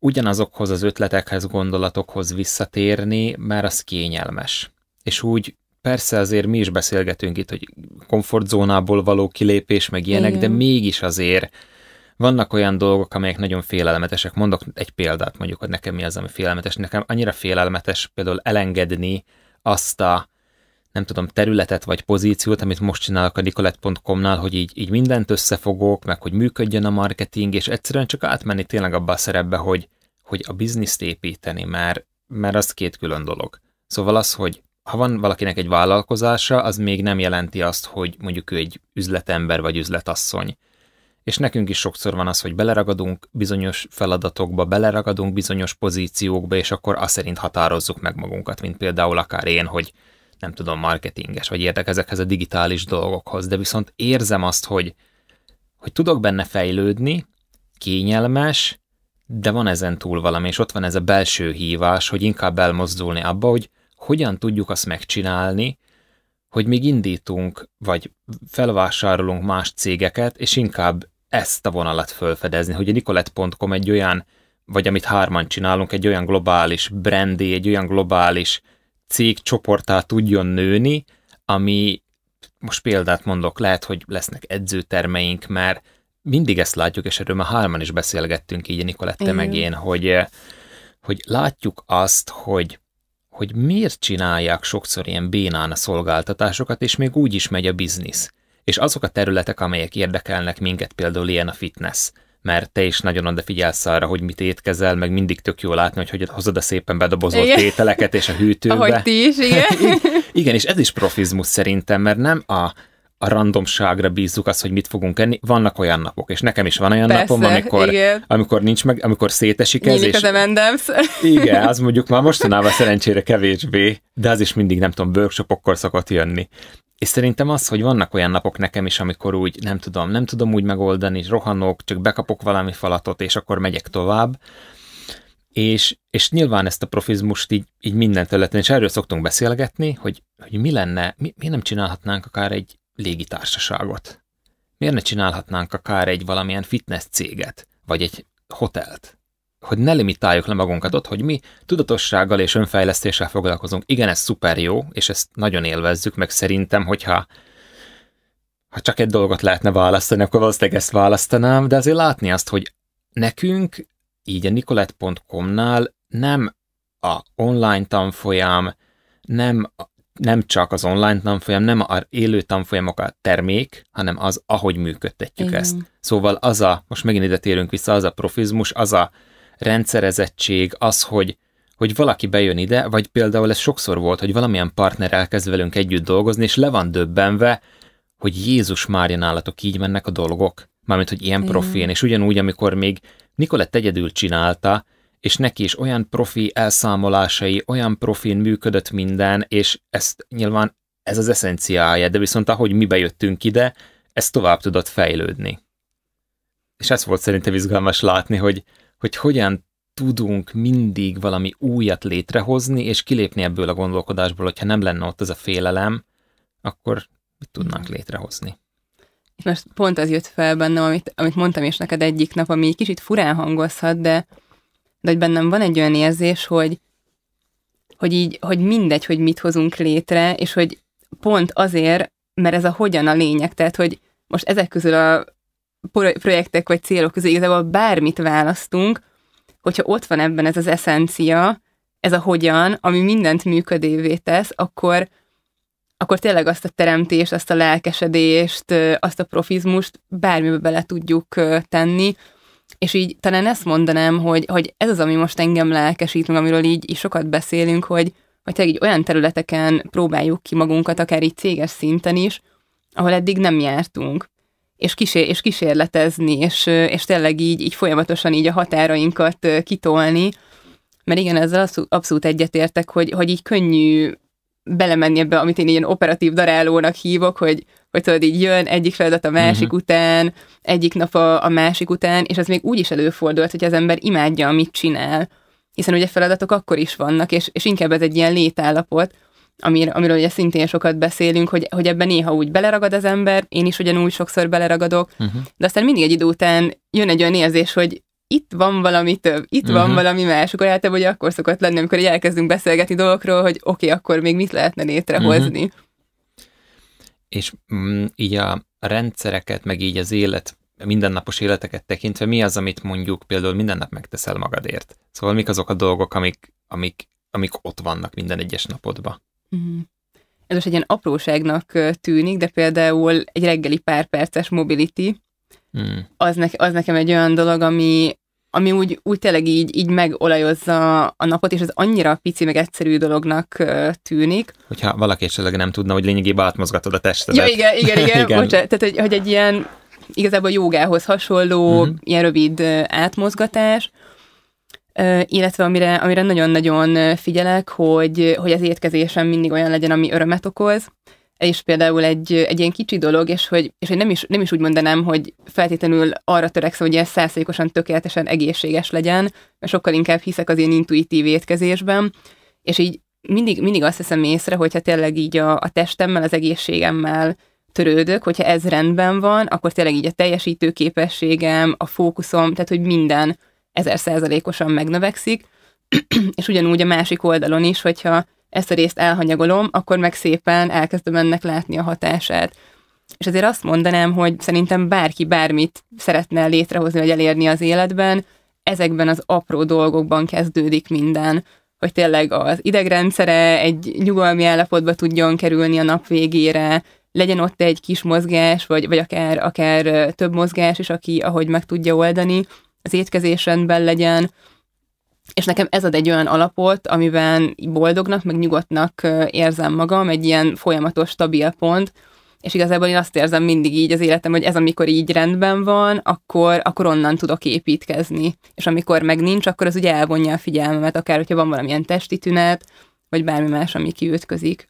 ugyanazokhoz az ötletekhez, gondolatokhoz visszatérni, mert az kényelmes. És úgy persze azért mi is beszélgetünk itt, hogy komfortzónából való kilépés, meg ilyenek, Igen. de mégis azért vannak olyan dolgok, amelyek nagyon félelmetesek. Mondok egy példát mondjuk, hogy nekem mi az, ami félelmetes. Nekem annyira félelmetes például elengedni azt a nem tudom, területet vagy pozíciót, amit most csinálok a nicolette.com-nál, hogy így, így mindent összefogok, meg hogy működjön a marketing, és egyszerűen csak átmenni tényleg abba a szerepbe, hogy, hogy a bizniszt építeni, mert, mert az két külön dolog. Szóval az, hogy ha van valakinek egy vállalkozása, az még nem jelenti azt, hogy mondjuk ő egy üzletember vagy üzletasszony. És nekünk is sokszor van az, hogy beleragadunk bizonyos feladatokba, beleragadunk bizonyos pozíciókba, és akkor azt szerint határozzuk meg magunkat, mint például akár én, hogy nem tudom, marketinges, vagy értek ezekhez a digitális dolgokhoz, de viszont érzem azt, hogy, hogy tudok benne fejlődni, kényelmes, de van ezen túl valami, és ott van ez a belső hívás, hogy inkább elmozdulni abba, hogy hogyan tudjuk azt megcsinálni, hogy még indítunk, vagy felvásárolunk más cégeket, és inkább ezt a vonalat fölfedezni, hogy a nicolette.com egy olyan, vagy amit hárman csinálunk, egy olyan globális brandi egy olyan globális cég csoportá tudjon nőni, ami most példát mondok, lehet, hogy lesznek edzőtermeink, mert mindig ezt látjuk, és erről már hárman is beszélgettünk így Nikolette Igen. meg én, hogy, eh, hogy látjuk azt, hogy hogy miért csinálják sokszor ilyen bénán a szolgáltatásokat, és még úgy is megy a biznisz. És azok a területek, amelyek érdekelnek minket, például ilyen a fitness, mert te is nagyon odafigyelsz arra, hogy mit étkezel, meg mindig tök jól látni, hogy, hogy hozod a szépen bedobozott igen. ételeket és a hűtőbe. Ahogy ti is, igen. igen, és ez is profizmus szerintem, mert nem a a randomságra bízzuk azt, hogy mit fogunk enni. Vannak olyan napok, és nekem is van olyan Persze, napom, amikor, igen. amikor nincs meg, amikor szétesik ez. Nyílik és, az Igen, az mondjuk már mostanában szerencsére kevésbé, de az is mindig, nem tudom, workshopokkor szokott jönni. És szerintem az, hogy vannak olyan napok nekem is, amikor úgy nem tudom, nem tudom úgy megoldani, és rohanok, csak bekapok valami falatot, és akkor megyek tovább. És, és nyilván ezt a profizmust így, így minden területen, és erről szoktunk beszélgetni, hogy, hogy mi lenne, mi, mi nem csinálhatnánk akár egy légitársaságot? Miért ne csinálhatnánk akár egy valamilyen fitness céget, vagy egy hotelt? hogy ne limitáljuk le magunkat ott, hogy mi tudatossággal és önfejlesztéssel foglalkozunk. Igen, ez szuper jó, és ezt nagyon élvezzük, meg szerintem, hogyha ha csak egy dolgot lehetne választani, akkor valószínűleg ezt választanám, de azért látni azt, hogy nekünk így a nicolette.com-nál nem a online tanfolyam, nem, nem csak az online tanfolyam, nem a élő tanfolyamok a termék, hanem az, ahogy működtetjük Igen. ezt. Szóval az a, most megint ide térünk vissza, az a profizmus, az a rendszerezettség, az, hogy, hogy valaki bejön ide, vagy például ez sokszor volt, hogy valamilyen partner elkezd velünk együtt dolgozni, és le van döbbenve, hogy Jézus Mária nálatok így mennek a dolgok. Mármint, hogy ilyen profén, Igen. és ugyanúgy, amikor még Nikolett egyedül csinálta, és neki is olyan profi elszámolásai, olyan profin működött minden, és ezt nyilván ez az eszenciája, de viszont ahogy mi bejöttünk ide, ez tovább tudott fejlődni. És ez volt szerintem izgalmas látni, hogy, hogy hogyan tudunk mindig valami újat létrehozni, és kilépni ebből a gondolkodásból, hogyha nem lenne ott ez a félelem, akkor mit tudnánk létrehozni. És most pont az jött fel bennem, amit, amit mondtam is neked egyik nap, ami kicsit furán hangozhat, de, de hogy bennem van egy olyan érzés, hogy, hogy így, hogy mindegy, hogy mit hozunk létre, és hogy pont azért, mert ez a hogyan a lényeg, tehát hogy most ezek közül a projektek vagy célok közé igazából bármit választunk, hogyha ott van ebben ez az eszencia, ez a hogyan, ami mindent működévé tesz, akkor, akkor tényleg azt a teremtést, azt a lelkesedést, azt a profizmust bármibe bele tudjuk tenni, és így talán ezt mondanám, hogy, hogy ez az, ami most engem lelkesít, meg amiről így, így sokat beszélünk, hogy, hogy tényleg így olyan területeken próbáljuk ki magunkat, akár így céges szinten is, ahol eddig nem jártunk és, kísér, és kísérletezni, és, és tényleg így, így folyamatosan így a határainkat kitolni, mert igen, ezzel abszolút egyetértek, hogy, hogy így könnyű belemenni ebbe, amit én ilyen operatív darálónak hívok, hogy, hogy tudod, így jön egyik feladat a másik uh-huh. után, egyik nap a, a másik után, és az még úgy is előfordult, hogy az ember imádja, amit csinál, hiszen ugye feladatok akkor is vannak, és, és inkább ez egy ilyen létállapot, amir, amiről ugye szintén sokat beszélünk, hogy, hogy ebben néha úgy beleragad az ember, én is ugyanúgy sokszor beleragadok, uh-huh. de aztán mindig egy idő után jön egy olyan érzés, hogy itt van valami több, itt uh-huh. van valami más, akkor általában ugye akkor szokott lenni, amikor elkezdünk beszélgetni dolgokról, hogy oké, okay, akkor még mit lehetne létrehozni. Uh-huh. És mm, így a rendszereket, meg így az élet mindennapos életeket tekintve, mi az, amit mondjuk például minden nap megteszel magadért? Szóval mik azok a dolgok, amik, amik, amik ott vannak minden egyes napodban? Mhm. Ez most egy ilyen apróságnak tűnik, de például egy reggeli pár perces mobility, mm. az, ne, az nekem egy olyan dolog, ami, ami úgy, úgy tényleg így, így megolajozza a napot, és ez annyira pici, meg egyszerű dolognak tűnik. Hogyha valaki esetleg nem tudna, hogy lényegében átmozgatod a testedet. Ja, igen, igen, igen. igen. Bocsánat, tehát, hogy, hogy egy ilyen igazából jogához hasonló, mm ilyen rövid átmozgatás, illetve amire, amire nagyon-nagyon figyelek, hogy, hogy az étkezésem mindig olyan legyen, ami örömet okoz, és például egy, egy ilyen kicsi dolog, és hogy, és hogy nem, is, nem is úgy mondanám, hogy feltétlenül arra törekszem, hogy ilyen százszerékosan tökéletesen egészséges legyen, mert sokkal inkább hiszek az ilyen intuitív étkezésben, és így mindig, mindig azt hiszem észre, hogyha tényleg így a, a testemmel, az egészségemmel törődök, hogyha ez rendben van, akkor tényleg így a teljesítő képességem, a fókuszom, tehát hogy minden ezer százalékosan megnövekszik, és ugyanúgy a másik oldalon is, hogyha ezt a részt elhanyagolom, akkor meg szépen elkezdem ennek látni a hatását. És azért azt mondanám, hogy szerintem bárki bármit szeretne létrehozni vagy elérni az életben, ezekben az apró dolgokban kezdődik minden, hogy tényleg az idegrendszere egy nyugalmi állapotba tudjon kerülni a nap végére, legyen ott egy kis mozgás, vagy, vagy akár, akár több mozgás is, aki ahogy meg tudja oldani, az étkezés legyen, és nekem ez ad egy olyan alapot, amiben boldognak, meg nyugodtnak érzem magam, egy ilyen folyamatos, stabil pont, és igazából én azt érzem mindig így az életem, hogy ez amikor így rendben van, akkor, akkor onnan tudok építkezni. És amikor meg nincs, akkor az ugye elvonja a figyelmemet, akár hogyha van valamilyen testi tünet, vagy bármi más, ami kiütközik.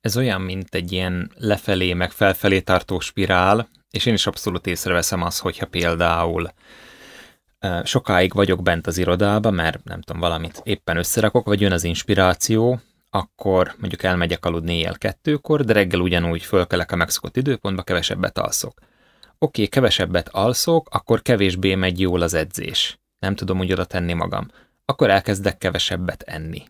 Ez olyan, mint egy ilyen lefelé, meg felfelé tartó spirál, és én is abszolút észreveszem azt, hogyha például sokáig vagyok bent az irodában, mert nem tudom, valamit éppen összerakok, vagy jön az inspiráció, akkor mondjuk elmegyek aludni éjjel kettőkor, de reggel ugyanúgy fölkelek a megszokott időpontba, kevesebbet alszok. Oké, okay, kevesebbet alszok, akkor kevésbé megy jól az edzés. Nem tudom úgy oda tenni magam. Akkor elkezdek kevesebbet enni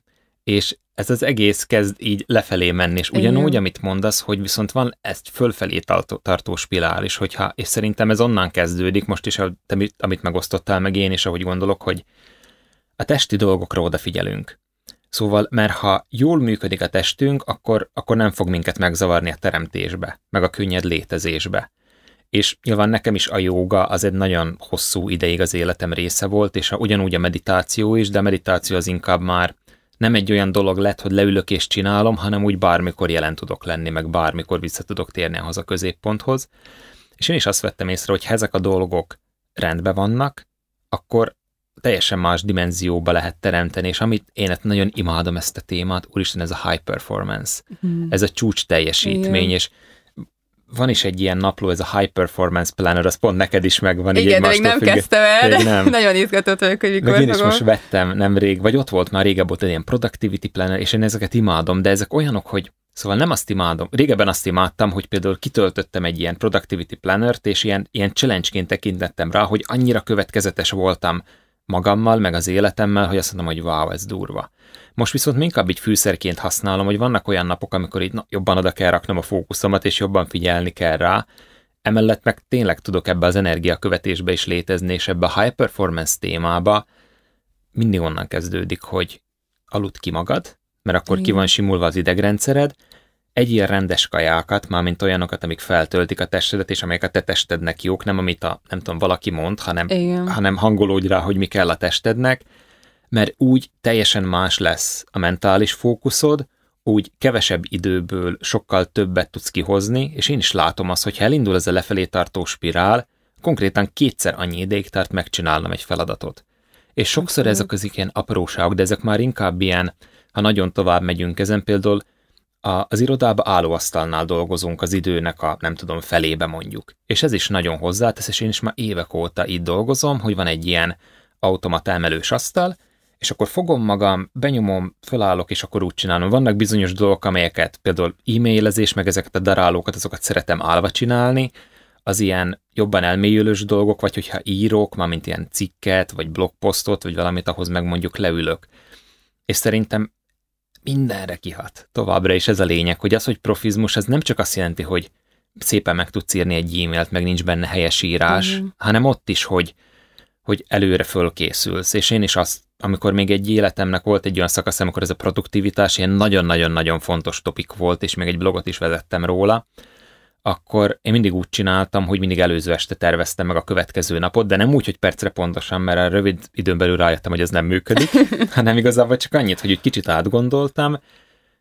és ez az egész kezd így lefelé menni, és ugyanúgy, Igen. amit mondasz, hogy viszont van ezt fölfelé tartó, tartó spirál, és, hogyha, és szerintem ez onnan kezdődik, most is, amit megosztottál meg én, és ahogy gondolok, hogy a testi dolgokra odafigyelünk. Szóval, mert ha jól működik a testünk, akkor, akkor nem fog minket megzavarni a teremtésbe, meg a könnyed létezésbe. És nyilván nekem is a jóga az egy nagyon hosszú ideig az életem része volt, és a, ugyanúgy a meditáció is, de a meditáció az inkább már nem egy olyan dolog lett, hogy leülök és csinálom, hanem úgy bármikor jelen tudok lenni, meg bármikor vissza tudok térni ahhoz a középponthoz. És én is azt vettem észre, hogy ha ezek a dolgok rendben vannak, akkor teljesen más dimenzióba lehet teremteni, és amit én hát nagyon imádom ezt a témát, úristen, ez a high performance, mm. ez a csúcs teljesítmény, Igen. és van is egy ilyen napló, ez a High Performance Planner, az pont neked is megvan. Igen, de még nem függ, kezdtem el, de nem. nagyon izgatott vagyok, hogy mikor Meg én is most vettem nemrég, vagy ott volt már régebb ott egy ilyen Productivity Planner, és én ezeket imádom, de ezek olyanok, hogy Szóval nem azt imádom. Régebben azt imádtam, hogy például kitöltöttem egy ilyen productivity plannert, és ilyen, ilyen challenge-ként tekintettem rá, hogy annyira következetes voltam magammal, meg az életemmel, hogy azt mondom, hogy wow, ez durva. Most viszont inkább így fűszerként használom, hogy vannak olyan napok, amikor így na, jobban oda kell raknom a fókuszomat, és jobban figyelni kell rá, emellett meg tényleg tudok ebbe az energiakövetésbe is létezni, és ebbe a high performance témába mindig onnan kezdődik, hogy aludt ki magad, mert akkor Igen. ki van simulva az idegrendszered, ilyen rendes kajákat, mármint olyanokat, amik feltöltik a testedet, és amelyek a te testednek jók, nem amit a, nem tudom, valaki mond, hanem, Igen. hanem hangolódj rá, hogy mi kell a testednek, mert úgy teljesen más lesz a mentális fókuszod, úgy kevesebb időből sokkal többet tudsz kihozni, és én is látom azt, hogy ha elindul ez a lefelé tartó spirál, konkrétan kétszer annyi ideig tart megcsinálnom egy feladatot. És sokszor ezek az ilyen apróságok, de ezek már inkább ilyen, ha nagyon tovább megyünk ezen, például a, az irodába állóasztalnál dolgozunk az időnek a, nem tudom, felébe mondjuk. És ez is nagyon hozzátesz, és én is már évek óta itt dolgozom, hogy van egy ilyen automat emelős asztal, és akkor fogom magam, benyomom, fölállok, és akkor úgy csinálom. Vannak bizonyos dolgok, amelyeket például e-mailezés, meg ezeket a darálókat, azokat szeretem állva csinálni, az ilyen jobban elmélyülős dolgok, vagy hogyha írok, mint ilyen cikket, vagy blogposztot, vagy valamit, ahhoz meg mondjuk leülök. És szerintem mindenre kihat. Továbbra is ez a lényeg, hogy az, hogy profizmus, ez nem csak azt jelenti, hogy szépen meg tudsz írni egy e-mailt, meg nincs benne helyes írás, mm. hanem ott is, hogy, hogy előre fölkészülsz. És én is azt amikor még egy életemnek volt egy olyan szakasz, amikor ez a produktivitás ilyen nagyon-nagyon-nagyon fontos topik volt, és még egy blogot is vezettem róla, akkor én mindig úgy csináltam, hogy mindig előző este terveztem meg a következő napot, de nem úgy, hogy percre pontosan, mert a rövid időn belül rájöttem, hogy ez nem működik, hanem igazából csak annyit, hogy egy kicsit átgondoltam,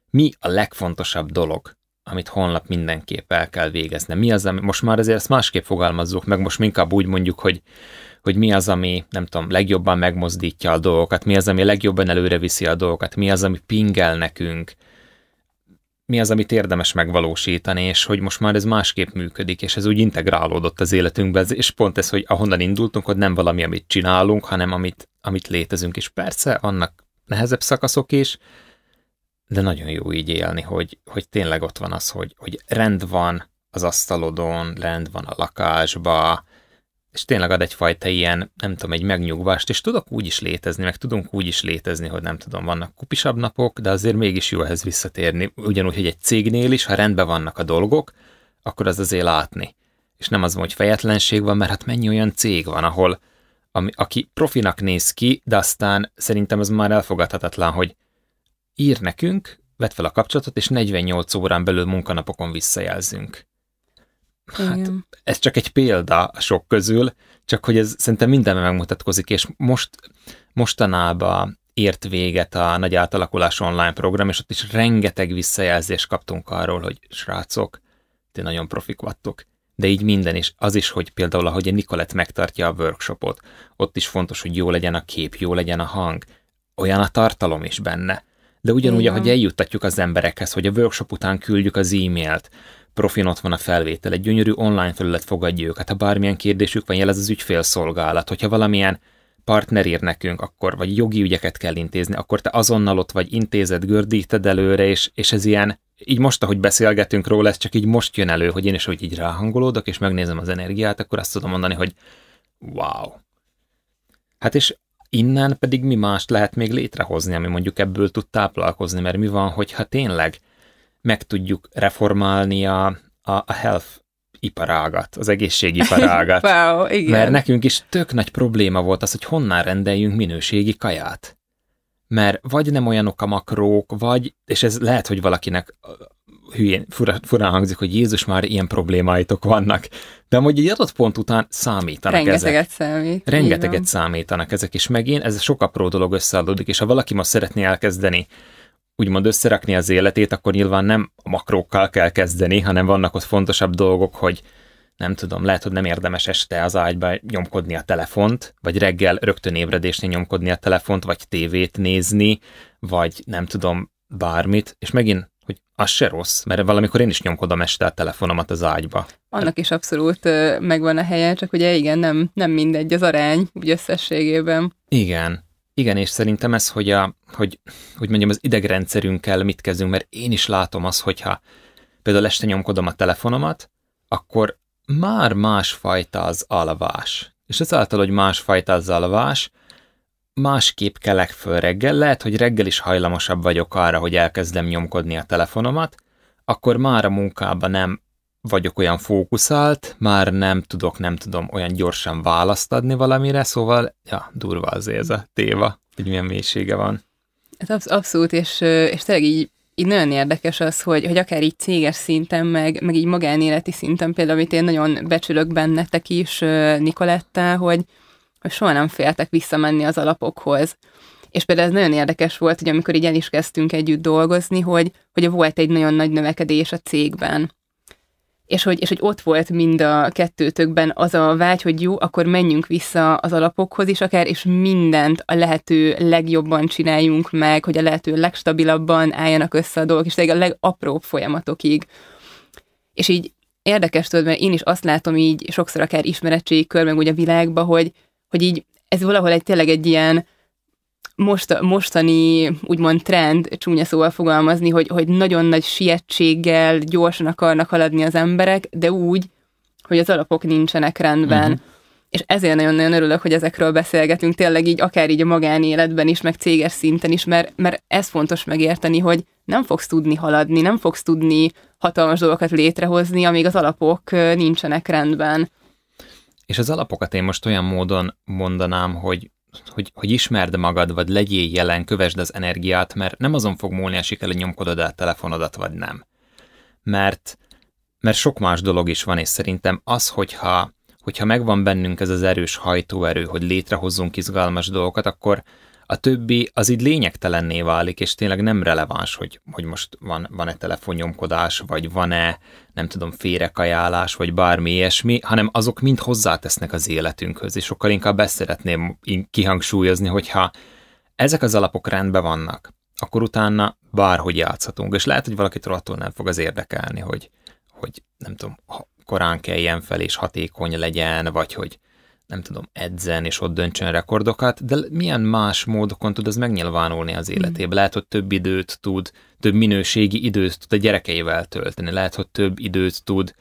mi a legfontosabb dolog, amit holnap mindenképp el kell végezni. Mi az, ami most már azért ezt másképp fogalmazzuk, meg most inkább úgy mondjuk, hogy hogy mi az, ami, nem tudom, legjobban megmozdítja a dolgokat, mi az, ami legjobban előre viszi a dolgokat, mi az, ami pingel nekünk, mi az, amit érdemes megvalósítani, és hogy most már ez másképp működik, és ez úgy integrálódott az életünkbe, és pont ez, hogy ahonnan indultunk, hogy nem valami, amit csinálunk, hanem amit, amit létezünk, és persze annak nehezebb szakaszok is, de nagyon jó így élni, hogy, hogy tényleg ott van az, hogy, hogy rend van az asztalodon, rend van a lakásba, és tényleg ad egyfajta ilyen, nem tudom, egy megnyugvást, és tudok úgy is létezni, meg tudunk úgy is létezni, hogy nem tudom, vannak kupisabb napok, de azért mégis jó ehhez visszatérni. Ugyanúgy, hogy egy cégnél is, ha rendben vannak a dolgok, akkor az azért látni. És nem az, hogy fejetlenség van, mert hát mennyi olyan cég van, ahol ami, aki profinak néz ki, de aztán szerintem ez már elfogadhatatlan, hogy ír nekünk, vedd fel a kapcsolatot, és 48 órán belül munkanapokon visszajelzünk. Hát ez csak egy példa sok közül, csak hogy ez szerintem mindenben megmutatkozik, és most mostanában ért véget a nagy átalakulás online program, és ott is rengeteg visszajelzést kaptunk arról, hogy srácok, ti nagyon profik vattok. De így minden is. Az is, hogy például, ahogy a Nikolett megtartja a workshopot, ott is fontos, hogy jó legyen a kép, jó legyen a hang. Olyan a tartalom is benne. De ugyanúgy, Igen. ahogy eljuttatjuk az emberekhez, hogy a workshop után küldjük az e-mailt, Profin ott van a felvétel, egy gyönyörű online felület fogadja őket, ha bármilyen kérdésük van, jelez az ügyfélszolgálat, hogyha valamilyen partner ír nekünk, akkor, vagy jogi ügyeket kell intézni, akkor te azonnal ott vagy intézed, gördíted előre, és, és ez ilyen, így most, ahogy beszélgetünk róla, ez csak így most jön elő, hogy én is hogy így ráhangolódok, és megnézem az energiát, akkor azt tudom mondani, hogy wow. Hát és innen pedig mi mást lehet még létrehozni, ami mondjuk ebből tud táplálkozni, mert mi van, hogyha tényleg meg tudjuk reformálni a, a, a health iparágat, az egészségiparágat. wow, igen. Mert nekünk is tök nagy probléma volt az, hogy honnan rendeljünk minőségi kaját. Mert vagy nem olyanok a makrók, vagy, és ez lehet, hogy valakinek hülyén, fura, furán hangzik, hogy Jézus már ilyen problémáitok vannak. De amúgy egy adott pont után számítanak Rengeteget ezek. számít. Rengeteget számítanak ezek, és megint ez sok apró dolog összeadódik, és ha valaki ma szeretné elkezdeni úgymond összerakni az életét, akkor nyilván nem a makrókkal kell kezdeni, hanem vannak ott fontosabb dolgok, hogy nem tudom, lehet, hogy nem érdemes este az ágyba nyomkodni a telefont, vagy reggel rögtön ébredésnél nyomkodni a telefont, vagy tévét nézni, vagy nem tudom, bármit, és megint hogy az se rossz, mert valamikor én is nyomkodom este a telefonomat az ágyba. Annak is abszolút megvan a helye, csak ugye igen, nem, nem mindegy az arány, úgy összességében. Igen, igen, és szerintem ez, hogy, a, hogy, hogy mondjam, az idegrendszerünkkel mit kezdünk, mert én is látom azt, hogyha például este nyomkodom a telefonomat, akkor már másfajta az alvás. És ezáltal, hogy másfajta az alvás, másképp kelek föl reggel, lehet, hogy reggel is hajlamosabb vagyok arra, hogy elkezdem nyomkodni a telefonomat, akkor már a munkában nem vagyok olyan fókuszált, már nem tudok, nem tudom olyan gyorsan választ adni valamire, szóval, ja, durva azért ez a téva, hogy milyen mélysége van. Ez hát absz- abszolút, és, és tényleg így, így nagyon érdekes az, hogy, hogy akár így céges szinten, meg, meg így magánéleti szinten, például, amit én nagyon becsülök bennetek is, Nikoletta, hogy, hogy soha nem féltek visszamenni az alapokhoz. És például ez nagyon érdekes volt, hogy amikor így el is kezdtünk együtt dolgozni, hogy, hogy volt egy nagyon nagy növekedés a cégben és hogy, és hogy ott volt mind a kettőtökben az a vágy, hogy jó, akkor menjünk vissza az alapokhoz is akár, és mindent a lehető legjobban csináljunk meg, hogy a lehető legstabilabban álljanak össze a dolgok, és a legapróbb folyamatokig. És így érdekes tudod, mert én is azt látom így sokszor akár ismeretségi kör, meg úgy a világban hogy, hogy így ez valahol egy tényleg egy ilyen most, mostani úgymond trend, csúnya szóval fogalmazni, hogy, hogy nagyon nagy sietséggel gyorsan akarnak haladni az emberek, de úgy, hogy az alapok nincsenek rendben. Uh-huh. És ezért nagyon-nagyon örülök, hogy ezekről beszélgetünk, tényleg így akár így a magánéletben is, meg céges szinten is, mert, mert ez fontos megérteni, hogy nem fogsz tudni haladni, nem fogsz tudni hatalmas dolgokat létrehozni, amíg az alapok nincsenek rendben. És az alapokat én most olyan módon mondanám, hogy hogy, hogy ismerd magad, vagy legyél jelen, kövesd az energiát, mert nem azon fog múlni, a sikerül nyomkodod a telefonodat, vagy nem. Mert, mert sok más dolog is van, és szerintem az, hogyha, hogyha megvan bennünk ez az erős hajtóerő, hogy létrehozzunk izgalmas dolgokat, akkor, a többi az így lényegtelenné válik, és tényleg nem releváns, hogy, hogy most van, van-e telefonnyomkodás, vagy van-e, nem tudom, férekajálás, vagy bármi ilyesmi, hanem azok mind hozzátesznek az életünkhöz, és sokkal inkább ezt szeretném kihangsúlyozni, hogyha ezek az alapok rendben vannak, akkor utána bárhogy játszhatunk, és lehet, hogy valakit rohadtul nem fog az érdekelni, hogy, hogy nem tudom, korán kelljen fel, és hatékony legyen, vagy hogy nem tudom, edzen, és ott döntsön rekordokat, de milyen más módokon tud ez megnyilvánulni az életében? Lehet, hogy több időt tud, több minőségi időt tud a gyerekeivel tölteni, lehet, hogy több időt tud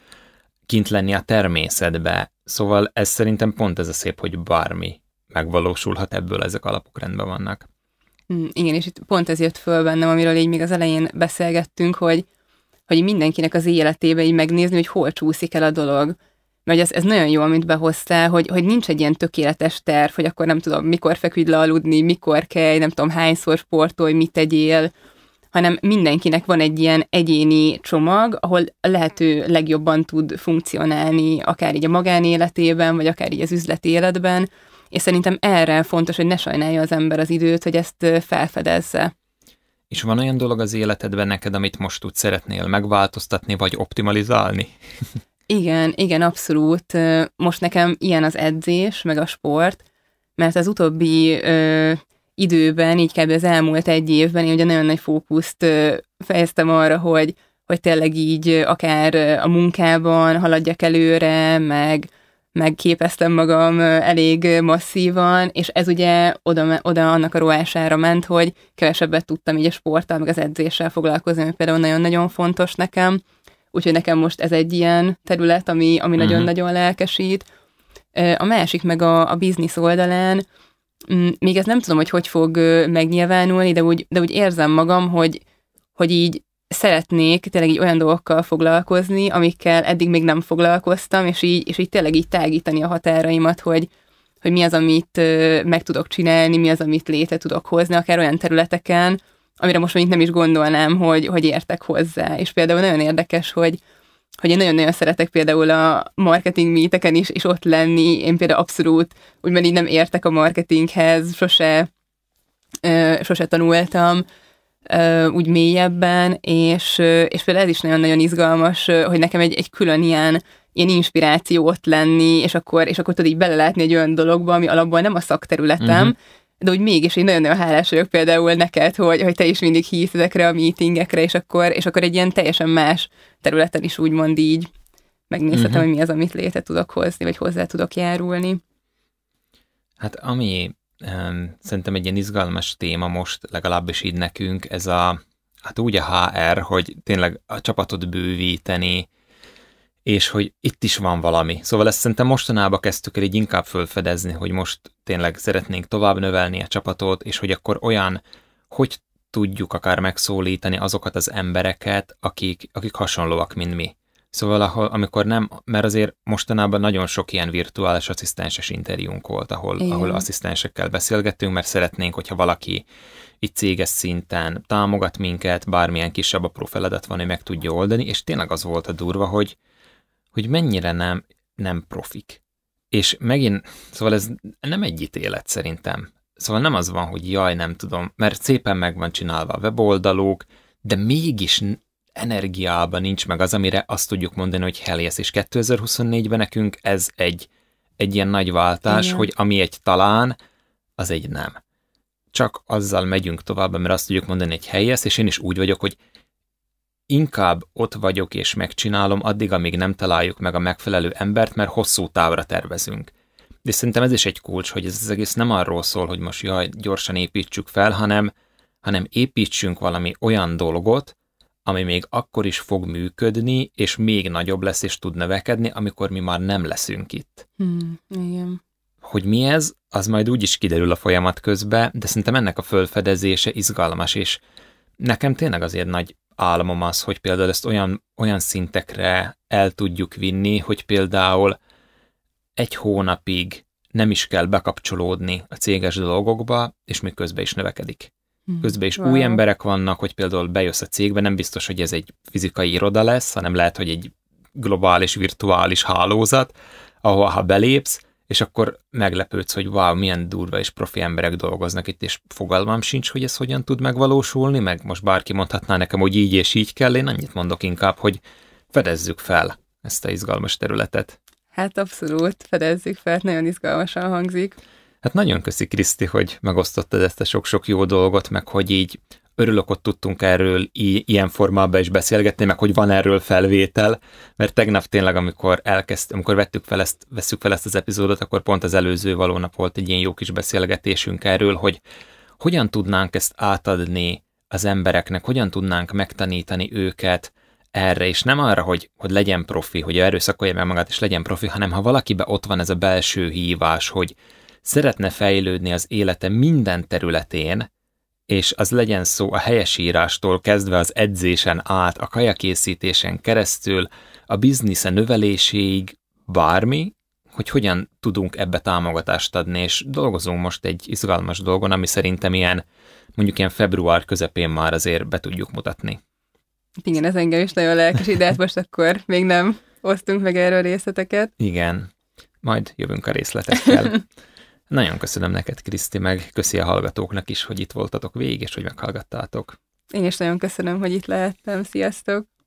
kint lenni a természetbe. Szóval ez szerintem pont ez a szép, hogy bármi megvalósulhat ebből, ezek alapok rendben vannak. Mm, igen, és itt pont ez jött föl bennem, amiről így még az elején beszélgettünk, hogy, hogy mindenkinek az életébe így megnézni, hogy hol csúszik el a dolog Na, ez, ez nagyon jó, amit behoztál, hogy, hogy nincs egy ilyen tökéletes terv, hogy akkor nem tudom, mikor feküdj le aludni, mikor kell, nem tudom, hányszor sportolj, mit tegyél, hanem mindenkinek van egy ilyen egyéni csomag, ahol lehető legjobban tud funkcionálni, akár így a magánéletében, vagy akár így az üzleti életben, és szerintem erre fontos, hogy ne sajnálja az ember az időt, hogy ezt felfedezze. És van olyan dolog az életedben neked, amit most úgy szeretnél megváltoztatni, vagy optimalizálni? Igen, igen, abszolút. Most nekem ilyen az edzés, meg a sport, mert az utóbbi ö, időben, így kb. az elmúlt egy évben én ugye nagyon nagy fókuszt ö, fejeztem arra, hogy, hogy tényleg így akár a munkában haladjak előre, meg, megképeztem magam elég masszívan, és ez ugye oda, oda annak a rovására ment, hogy kevesebbet tudtam így a sporttal, meg az edzéssel foglalkozni, ami például nagyon-nagyon fontos nekem, Úgyhogy nekem most ez egy ilyen terület, ami, ami uh-huh. lelkesít. A másik meg a, a biznisz oldalán, mm, még ezt nem tudom, hogy hogy fog megnyilvánulni, de úgy, de úgy érzem magam, hogy, hogy így szeretnék tényleg így olyan dolgokkal foglalkozni, amikkel eddig még nem foglalkoztam, és így, és így tényleg így tágítani a határaimat, hogy, hogy mi az, amit meg tudok csinálni, mi az, amit léte tudok hozni, akár olyan területeken, amire most mondjuk nem is gondolnám, hogy, hogy értek hozzá. És például nagyon érdekes, hogy hogy én nagyon-nagyon szeretek például a marketing míteken is, és ott lenni. Én például abszolút úgymond így nem értek a marketinghez, sose, ö, sose tanultam ö, úgy mélyebben, és, ö, és például ez is nagyon-nagyon izgalmas, hogy nekem egy, egy külön ilyen, ilyen inspiráció ott lenni, és akkor, és akkor tudod így belelátni egy olyan dologba, ami alapból nem a szakterületem, uh-huh de úgy mégis én nagyon-nagyon hálás vagyok például neked, hogy, hogy te is mindig hívsz ezekre a meetingekre, és akkor, és akkor egy ilyen teljesen más területen is úgymond így megnézhetem, uh-huh. hogy mi az, amit létre tudok hozni, vagy hozzá tudok járulni. Hát ami um, szerintem egy ilyen izgalmas téma most, legalábbis így nekünk, ez a, hát úgy a HR, hogy tényleg a csapatot bővíteni, és hogy itt is van valami. Szóval ezt szerintem mostanában kezdtük el így inkább fölfedezni, hogy most tényleg szeretnénk tovább növelni a csapatot, és hogy akkor olyan, hogy tudjuk akár megszólítani azokat az embereket, akik, akik hasonlóak, mint mi. Szóval ahol, amikor nem, mert azért mostanában nagyon sok ilyen virtuális asszisztenses interjúnk volt, ahol, Igen. ahol asszisztensekkel beszélgettünk, mert szeretnénk, hogyha valaki itt céges szinten támogat minket, bármilyen kisebb apró feladat van, hogy meg tudja oldani, és tényleg az volt a durva, hogy, hogy mennyire nem, nem profik. És megint, szóval ez nem egy ítélet szerintem. Szóval nem az van, hogy jaj, nem tudom, mert szépen meg van csinálva a weboldalók, de mégis energiában nincs meg az, amire azt tudjuk mondani, hogy helyes és 2024-ben nekünk ez egy, egy ilyen nagy váltás, Igen. hogy ami egy talán, az egy nem. Csak azzal megyünk tovább, mert azt tudjuk mondani, hogy helyes, és én is úgy vagyok, hogy inkább ott vagyok és megcsinálom addig, amíg nem találjuk meg a megfelelő embert, mert hosszú távra tervezünk. De szerintem ez is egy kulcs, hogy ez az egész nem arról szól, hogy most jaj, gyorsan építsük fel, hanem, hanem építsünk valami olyan dolgot, ami még akkor is fog működni, és még nagyobb lesz, és tud növekedni, amikor mi már nem leszünk itt. Hmm, igen. Hogy mi ez, az majd úgy is kiderül a folyamat közben, de szerintem ennek a fölfedezése izgalmas, és nekem tényleg azért nagy álmom az, hogy például ezt olyan, olyan szintekre el tudjuk vinni, hogy például egy hónapig nem is kell bekapcsolódni a céges dolgokba, és még közben is növekedik. Hmm, közben is wow. új emberek vannak, hogy például bejössz a cégbe, nem biztos, hogy ez egy fizikai iroda lesz, hanem lehet, hogy egy globális, virtuális hálózat, ahol ha belépsz, és akkor meglepődsz, hogy wow, milyen durva és profi emberek dolgoznak itt, és fogalmam sincs, hogy ez hogyan tud megvalósulni, meg most bárki mondhatná nekem, hogy így és így kell, én annyit mondok inkább, hogy fedezzük fel ezt a izgalmas területet. Hát abszolút, fedezzük fel, nagyon izgalmasan hangzik. Hát nagyon köszi, Kriszti, hogy megosztottad ezt a sok-sok jó dolgot, meg hogy így örülök, hogy tudtunk erről i- ilyen formában is beszélgetni, meg hogy van erről felvétel, mert tegnap tényleg, amikor elkezdtem, amikor vettük fel ezt, veszük fel ezt az epizódot, akkor pont az előző valónap volt egy ilyen jó kis beszélgetésünk erről, hogy hogyan tudnánk ezt átadni az embereknek, hogyan tudnánk megtanítani őket erre, és nem arra, hogy, hogy legyen profi, hogy erőszakolja meg magát, és legyen profi, hanem ha valakiben ott van ez a belső hívás, hogy szeretne fejlődni az élete minden területén, és az legyen szó a helyesírástól kezdve az edzésen át, a kajakészítésen keresztül, a biznisze növeléséig, bármi, hogy hogyan tudunk ebbe támogatást adni, és dolgozunk most egy izgalmas dolgon, ami szerintem ilyen, mondjuk ilyen február közepén már azért be tudjuk mutatni. Igen, ez engem is nagyon lelkesít, de hát most akkor még nem osztunk meg erről részleteket. Igen, majd jövünk a részletekkel. Nagyon köszönöm neked, Kriszti, meg köszi a hallgatóknak is, hogy itt voltatok végig, és hogy meghallgattátok. Én is nagyon köszönöm, hogy itt lehettem. Sziasztok!